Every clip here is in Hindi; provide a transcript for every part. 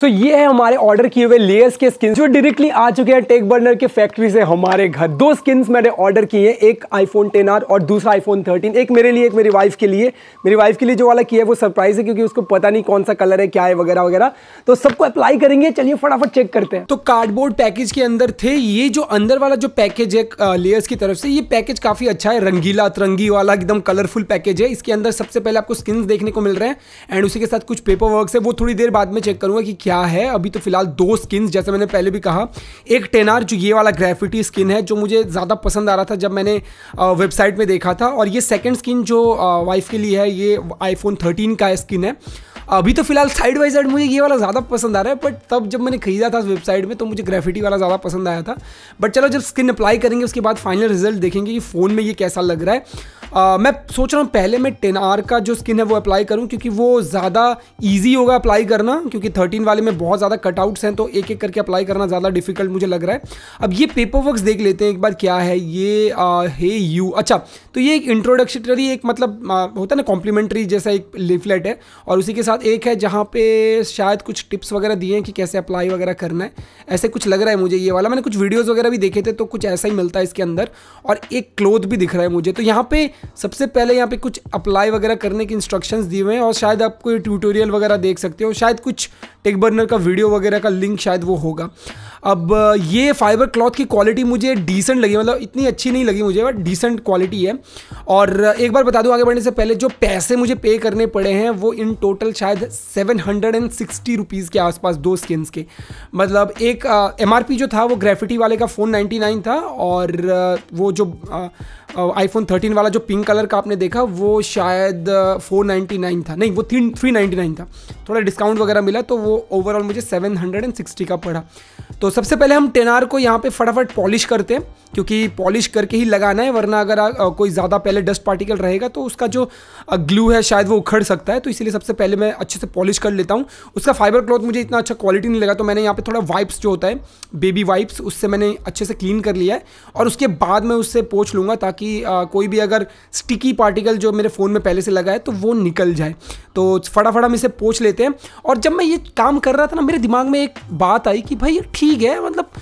तो ये है हमारे ऑर्डर किए हुए लेयर्स के स्किन जो डायरेक्टली आ चुके हैं टेक बर्नर के फैक्ट्री से हमारे घर दो स्किन मैंने ऑर्डर किए हैं एक आईफोन आर और दूसरा आईफोन थर्टीन एक मेरे लिए एक मेरी वाइफ के लिए मेरी वाइफ के लिए जो वाला किया है वो सरप्राइज है क्योंकि उसको पता नहीं कौन सा कलर है क्या है वगैरह वगैरह तो सबको अप्लाई करेंगे चलिए फटाफट चेक करते हैं तो कार्डबोर्ड पैकेज के अंदर थे ये जो अंदर वाला जो पैकेज है लेयर्स की तरफ से ये पैकेज काफी अच्छा है रंगीला तरंगी वाला एकदम कलरफुल पैकेज है इसके अंदर सबसे पहले आपको स्किन देखने को मिल रहे हैं एंड उसी के साथ कुछ पेपर वर्क है वो थोड़ी देर बाद में चेक करूंगा कि क्या है अभी तो फिलहाल दो स्किन जैसे मैंने पहले भी कहा एक टेनार जो ये वाला ग्रेफिटी स्किन है जो मुझे ज़्यादा पसंद आ रहा था जब मैंने वेबसाइट में देखा था और ये सेकेंड स्किन जो वाइफ के लिए है ये आईफोन थर्टीन का स्किन है अभी तो फिलहाल साइड बाई साइड मुझे ये वाला ज़्यादा पसंद आ रहा है बट तब जब मैंने खरीदा था वेबसाइट में तो मुझे ग्रेफिटी वाला ज़्यादा पसंद आया था बट चलो जब स्किन अप्लाई करेंगे उसके बाद फाइनल रिजल्ट देखेंगे कि फ़ोन में ये कैसा लग रहा है आ, मैं सोच रहा हूँ पहले मैं टेन आर का जो स्किन है वो अप्लाई करूँ क्योंकि वो ज़्यादा ईजी होगा अप्लाई करना क्योंकि थर्टीन वाले में बहुत ज़्यादा कटआउट्स हैं तो एक एक करके अप्लाई करना ज़्यादा डिफिकल्ट मुझे लग रहा है अब ये पेपर वर्क देख लेते हैं एक बार क्या है ये आ, हे यू अच्छा तो ये एक इंट्रोडक्शनरी एक मतलब आ, होता है ना कॉम्प्लीमेंट्री जैसा एक लिफलेट है और उसी के साथ एक है जहाँ पे शायद कुछ टिप्स वगैरह दिए हैं कि कैसे अप्लाई वगैरह करना है ऐसे कुछ लग रहा है मुझे ये वाला मैंने कुछ वीडियोज़ वगैरह भी देखे थे तो कुछ ऐसा ही मिलता है इसके अंदर और एक क्लोथ भी दिख रहा है मुझे तो यहाँ पर सबसे पहले यहाँ पे कुछ अप्लाई वगैरह करने के इंस्ट्रक्शंस दिए हुए हैं और शायद आप कोई ट्यूटोरियल वगैरह देख सकते हो शायद कुछ टेक बर्नर का वीडियो वगैरह का लिंक शायद वो होगा अब ये फाइबर क्लॉथ की क्वालिटी मुझे डिसेंट लगी मतलब इतनी अच्छी नहीं लगी मुझे बट डिसेंट क्वालिटी है और एक बार बता दूँ आगे बढ़ने से पहले जो पैसे मुझे पे करने पड़े हैं वो इन टोटल शायद seven hundred and sixty rupees के आसपास दो स्किन्स के मतलब एक एम आर पी जो था वो ग्रेफिटी वाले का फ़ोन नाइन्टी नाइन था और आ, वो जो आईफोन थर्टीन वाला जो पिंक कलर का आपने देखा वो शायद 499 था नहीं वो थ्री थ्री था थोड़ा डिस्काउंट वगैरह मिला तो वो ओवरऑल मुझे 760 का पड़ा तो सबसे पहले हम टेनार को यहाँ पे फटाफट पॉलिश करते हैं क्योंकि पॉलिश करके ही लगाना है वरना अगर आ, कोई ज़्यादा पहले डस्ट पार्टिकल रहेगा तो उसका जो ग्लू है शायद वो उखड़ सकता है तो इसीलिए सबसे पहले मैं अच्छे से पॉलिश कर लेता हूँ उसका फाइबर क्लॉथ मुझे इतना अच्छा क्वालिटी नहीं लगा तो मैंने यहाँ पर थोड़ा वाइप्स जो होता है बेबी वाइप्स उससे मैंने अच्छे से क्लीन कर लिया है और उसके बाद मैं उससे पोछ लूँगा ताकि कोई भी अगर स्टिकी पार्टिकल जो मेरे फ़ोन में पहले से लगा है तो वो निकल जाए तो फटाफट हम इसे पोछ लेते हैं और जब मैं ये काम कर रहा था ना मेरे दिमाग में एक बात आई कि भाई ठीक है मतलब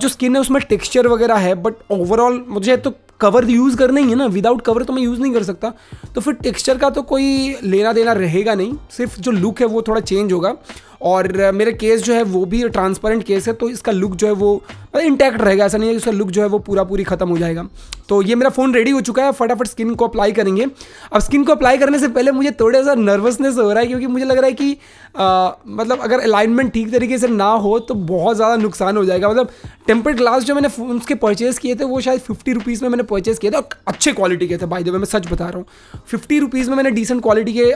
जो स्किन है उसमें टेक्सचर वगैरह है बट ओवरऑल मुझे तो कवर यूज़ करना ही है ना विदाउट कवर तो मैं यूज़ नहीं कर सकता तो फिर टेक्सचर का तो कोई लेना देना रहेगा नहीं सिर्फ जो लुक है वो थोड़ा चेंज होगा और मेरा केस जो है वो भी ट्रांसपेरेंट केस है तो इसका लुक जो है वो इंटैक्ट रहेगा ऐसा नहीं है उसका लुक जो है वो पूरा पूरी खत्म हो जाएगा तो ये मेरा फ़ोन रेडी हो चुका है फटाफट स्किन को अप्लाई करेंगे अब स्किन को अप्लाई करने से पहले मुझे थोड़ा सा नर्वसनेस हो रहा है क्योंकि मुझे लग रहा है कि आ, मतलब अगर अलाइनमेंट ठीक तरीके से ना हो तो बहुत ज़्यादा नुकसान हो जाएगा मतलब टेम्पर ग्लास जो मैंने फ़ोन के परचेज़ किए थे वो शायद फिफ्टी रुपीज़ में मैंने परचेज़ किए थे और अच्छे क्वालिटी के थे भाई देवे मैं सच बता रहा हूँ फिफ्टी रुपीज़ में मैंने डिसेंट क्वालिटी के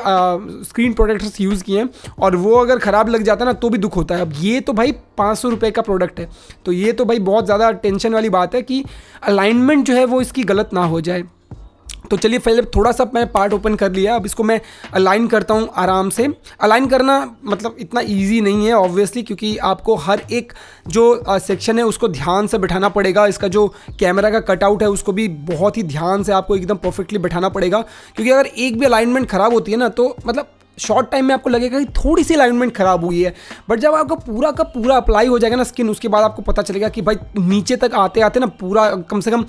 स्क्रीन प्रोटेक्टर्स यूज़ किए हैं और वो अगर ख़राब लग जाता है ना तो भी दुख होता है अब ये तो भाई पाँच सौ रुपये का प्रोडक्ट है तो ये तो भाई बहुत ज़्यादा टेंशन वाली बात है कि अलाइनमेंट जो है वो इसकी गलत ना हो जाए तो चलिए पहले थोड़ा सा मैं पार्ट ओपन कर लिया अब इसको मैं अलाइन करता हूँ आराम से अलाइन करना मतलब इतना इजी नहीं है ऑब्वियसली क्योंकि आपको हर एक जो सेक्शन है उसको ध्यान से बैठाना पड़ेगा इसका जो कैमरा का कटआउट है उसको भी बहुत ही ध्यान से आपको एकदम परफेक्टली बैठाना पड़ेगा क्योंकि अगर एक भी अलाइनमेंट ख़राब होती है ना तो मतलब शॉर्ट टाइम में आपको लगेगा कि थोड़ी सी अलाइनमेंट खराब हुई है बट जब आपका पूरा का पूरा अप्लाई हो जाएगा ना स्किन उसके बाद आपको पता चलेगा कि भाई नीचे तक आते आते ना पूरा कम से कम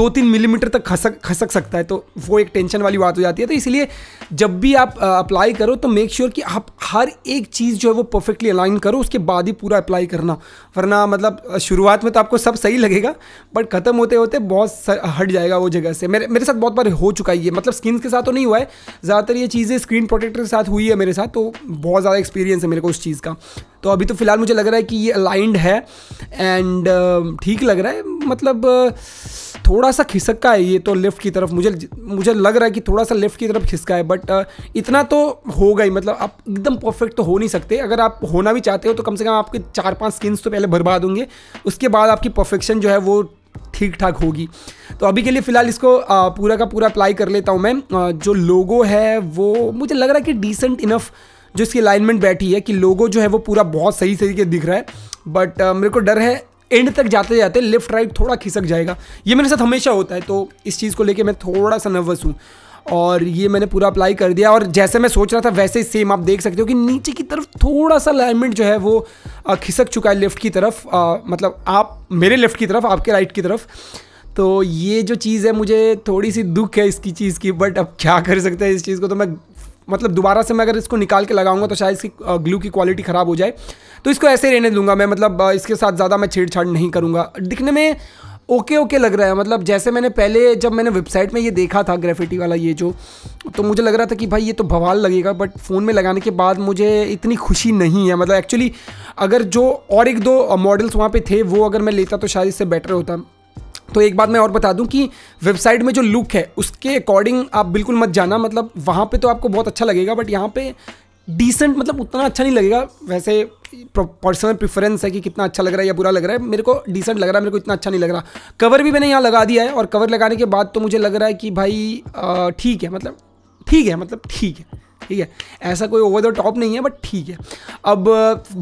दो तीन मिलीमीटर तक खसक खसक सकता है तो वो एक टेंशन वाली बात हो जाती है तो इसलिए जब भी आप अप्लाई करो तो मेक श्योर sure कि आप हर एक चीज़ जो है वो परफेक्टली अलाइन करो उसके बाद ही पूरा अप्लाई करना वरना मतलब शुरुआत में तो आपको सब सही लगेगा बट ख़त्म होते होते बहुत हट जाएगा वो जगह से मेरे मेरे साथ बहुत बार हो चुका है ये मतलब स्किन के साथ तो नहीं हुआ है ज़्यादातर ये चीज़ें स्क्रीन प्रोटेक्टर के साथ हुई है मेरे साथ तो बहुत ज़्यादा एक्सपीरियंस है मेरे को उस चीज़ का तो अभी तो फ़िलहाल मुझे लग रहा है कि ये अलाइंड है एंड ठीक लग रहा है मतलब थोड़ा सा खिसका है ये तो लेफ़्ट की तरफ मुझे मुझे लग रहा है कि थोड़ा सा लेफ़्ट की तरफ खिसका है बट इतना तो होगा ही मतलब आप एकदम परफेक्ट तो हो नहीं सकते अगर आप होना भी चाहते हो तो कम से कम आपके चार पाँच स्किन्स तो पहले बर्बाद होंगे उसके बाद आपकी परफेक्शन जो है वो ठीक ठाक होगी तो अभी के लिए फ़िलहाल इसको पूरा का पूरा अप्लाई कर लेता हूँ मैं जो लोगो है वो मुझे लग रहा है कि डिसेंट इनफ जो इसकी अलाइनमेंट बैठी है कि लोगो जो है वो पूरा बहुत सही तरीके दिख रहा है बट मेरे को डर है एंड तक जाते जाते लेफ्ट राइट थोड़ा खिसक जाएगा ये मेरे साथ हमेशा होता है तो इस चीज़ को लेके मैं थोड़ा सा नर्वस हूँ और ये मैंने पूरा अप्लाई कर दिया और जैसे मैं सोच रहा था वैसे ही सेम आप देख सकते हो कि नीचे की तरफ थोड़ा सा अलाइनमेंट जो है वो खिसक चुका है लेफ़्ट की तरफ आ, मतलब आप मेरे लेफ़्ट की तरफ आपके राइट की तरफ तो ये जो चीज़ है मुझे थोड़ी सी दुख है इसकी चीज़ की बट अब क्या कर सकते हैं इस चीज़ को तो मैं मतलब दोबारा से मैं अगर इसको निकाल के लगाऊंगा तो शायद इसकी ग्लू की क्वालिटी ख़राब हो जाए तो इसको ऐसे रहने दूंगा मैं मतलब इसके साथ ज़्यादा मैं छेड़छाड़ नहीं करूँगा दिखने में ओके ओके लग रहा है मतलब जैसे मैंने पहले जब मैंने वेबसाइट में ये देखा था ग्रेफिटी वाला ये जो तो मुझे लग रहा था कि भाई ये तो भवाल लगेगा बट फ़ोन में लगाने के बाद मुझे इतनी खुशी नहीं है मतलब एक्चुअली अगर जो और एक दो मॉडल्स वहाँ पे थे वो अगर मैं लेता तो शायद इससे बेटर होता तो एक बात मैं और बता दूं कि वेबसाइट में जो लुक है उसके अकॉर्डिंग आप बिल्कुल मत जाना मतलब वहाँ पे तो आपको बहुत अच्छा लगेगा बट यहाँ पे डिसेंट मतलब उतना अच्छा नहीं लगेगा वैसे पर्सनल प्रिफरेंस है कि कितना अच्छा लग रहा है या बुरा लग रहा है मेरे को डिसेंट लग रहा है मेरे को इतना अच्छा नहीं लग रहा कवर भी मैंने यहाँ लगा दिया है और कवर लगाने के बाद तो मुझे लग रहा है कि भाई ठीक है मतलब ठीक है मतलब ठीक है ठीक है ऐसा कोई ओवर द टॉप नहीं है बट ठीक है अब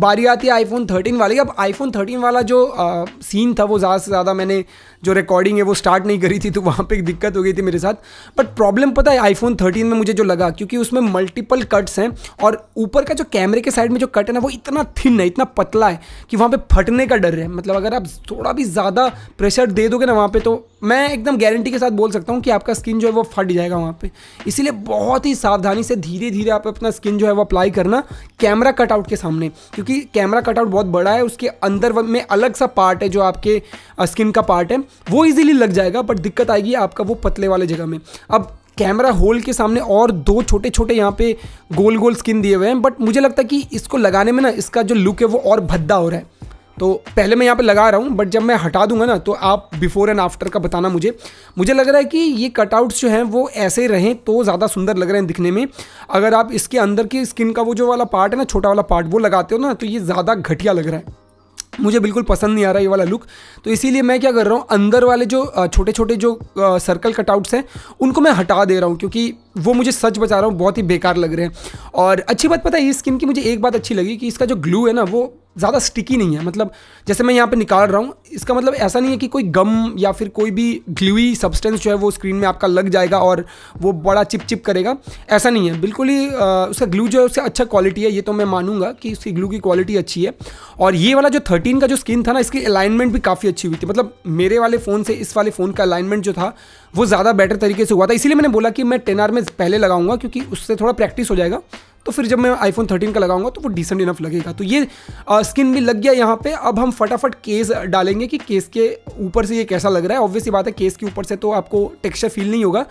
बारी आती है आईफोन थर्टीन वाली अब आईफोन थर्टीन वाला जो आ, सीन था वो ज़्यादा से ज़्यादा मैंने जो रिकॉर्डिंग है वो स्टार्ट नहीं करी थी तो वहाँ पर दिक्कत हो गई थी मेरे साथ बट प्रॉब्लम पता है आईफोन थर्टीन में मुझे जो लगा क्योंकि उसमें मल्टीपल कट्स हैं और ऊपर का जो कैमरे के साइड में जो कट है ना वो इतना थिन है इतना पतला है कि वहाँ पर फटने का डर है मतलब अगर आप थोड़ा भी ज़्यादा प्रेशर दे दोगे ना वहाँ पर तो मैं एकदम गारंटी के साथ बोल सकता हूँ कि आपका स्किन जो है वो फट जाएगा वहाँ पर इसीलिए बहुत ही सावधानी से धीरे धीरे आप अपना स्किन जो है वो अप्लाई करना कैमरा कटआउट के सामने क्योंकि कैमरा कटआउट बहुत बड़ा है उसके अंदर में अलग सा पार्ट है जो आपके स्किन का पार्ट है वो इजीली लग जाएगा बट दिक्कत आएगी आपका वो पतले वाले जगह में अब कैमरा होल के सामने और दो छोटे छोटे यहाँ पे गोल गोल स्किन दिए हुए हैं बट मुझे लगता है कि इसको लगाने में ना इसका जो लुक है वो और भद्दा हो रहा है तो पहले मैं यहाँ पे लगा रहा हूँ बट जब मैं हटा दूंगा ना तो आप बिफोर एंड आफ्टर का बताना मुझे मुझे लग रहा है कि ये कटआउट्स जो हैं वो ऐसे रहें तो ज़्यादा सुंदर लग रहे हैं दिखने में अगर आप इसके अंदर की स्किन का वो जो वाला पार्ट है ना छोटा वाला पार्ट वो लगाते हो ना तो ये ज़्यादा घटिया लग रहा है मुझे बिल्कुल पसंद नहीं आ रहा ये वाला लुक तो इसीलिए मैं क्या कर रहा हूँ अंदर वाले जो छोटे छोटे जो सर्कल कटआउट्स हैं उनको मैं हटा दे रहा हूँ क्योंकि वो मुझे सच बता रहा हूँ बहुत ही बेकार लग रहे हैं और अच्छी बात पता है ये स्किन की मुझे एक बात अच्छी लगी कि इसका जो ग्लू है ना वो ज़्यादा स्टिकी नहीं है मतलब जैसे मैं यहाँ पे निकाल रहा हूँ इसका मतलब ऐसा नहीं है कि कोई गम या फिर कोई भी ग्लूई सब्सटेंस जो है वो स्क्रीन में आपका लग जाएगा और वो बड़ा चिप चिप करेगा ऐसा नहीं है बिल्कुल ही आ, उसका ग्लू जो है उससे अच्छा क्वालिटी है ये तो मैं मानूंगा कि उसकी ग्लू की क्वालिटी अच्छी है और ये वाला जो थर्टीन का जो स्क्रीन था ना इसकी अलाइनमेंट भी काफ़ी अच्छी हुई थी मतलब मेरे वाले फ़ोन से इस वाले फ़ोन का अलाइनमेंट जो था वो ज़्यादा बेटर तरीके से हुआ था इसीलिए मैंने बोला कि मैं टेन आर में पहले लगाऊंगा क्योंकि उससे थोड़ा प्रैक्टिस हो जाएगा तो फिर जब मैं आईफोन थर्टीन का लगाऊंगा तो वो डिसेंट इनफ लगेगा तो ये स्किन भी लग गया यहाँ पे अब हम फटाफट केस डालेंगे कि केस के ऊपर से ये कैसा लग रहा है ऑब्वियसली बात है केस के ऊपर से तो आपको टेक्सचर फील नहीं होगा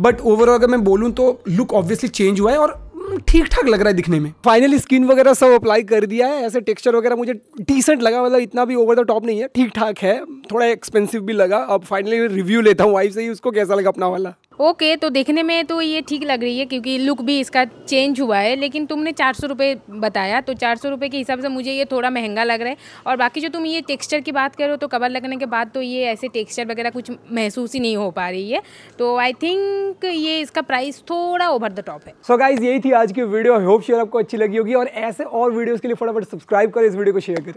बट ओवरऑल अगर मैं बोलूँ तो लुक ऑब्वियसली चेंज हुआ है और हम्म, ठीक ठाक लग रहा है दिखने में फाइनली स्किन वगैरह सब अप्लाई कर दिया है ऐसे टेक्सचर वगैरह मुझे डिसेंट लगा मतलब इतना भी ओवर द टॉप नहीं है ठीक ठाक है थोड़ा एक्सपेंसिव भी लगा अब फाइनली रिव्यू लेता हूँ वाइफ से ही उसको कैसा लगा अपना वाला ओके तो देखने में तो ये ठीक लग रही है क्योंकि लुक भी इसका चेंज हुआ है लेकिन तुमने चार सौ रुपये बताया तो चार सौ रुपये के हिसाब से मुझे ये थोड़ा महंगा लग रहा है और बाकी जो तुम ये टेक्सचर की बात करो तो कवर लगने के बाद तो ये ऐसे टेक्सचर वगैरह कुछ महसूस ही नहीं हो पा रही है तो आई थिंक ये इसका प्राइस थोड़ा ओवर द टॉप है सो so गाइज यही थी आज की वीडियो होप शेयर आपको अच्छी लगी होगी और ऐसे और वीडियोज़ के लिए फटाफट सब्सक्राइब करें इस वीडियो को शेयर करें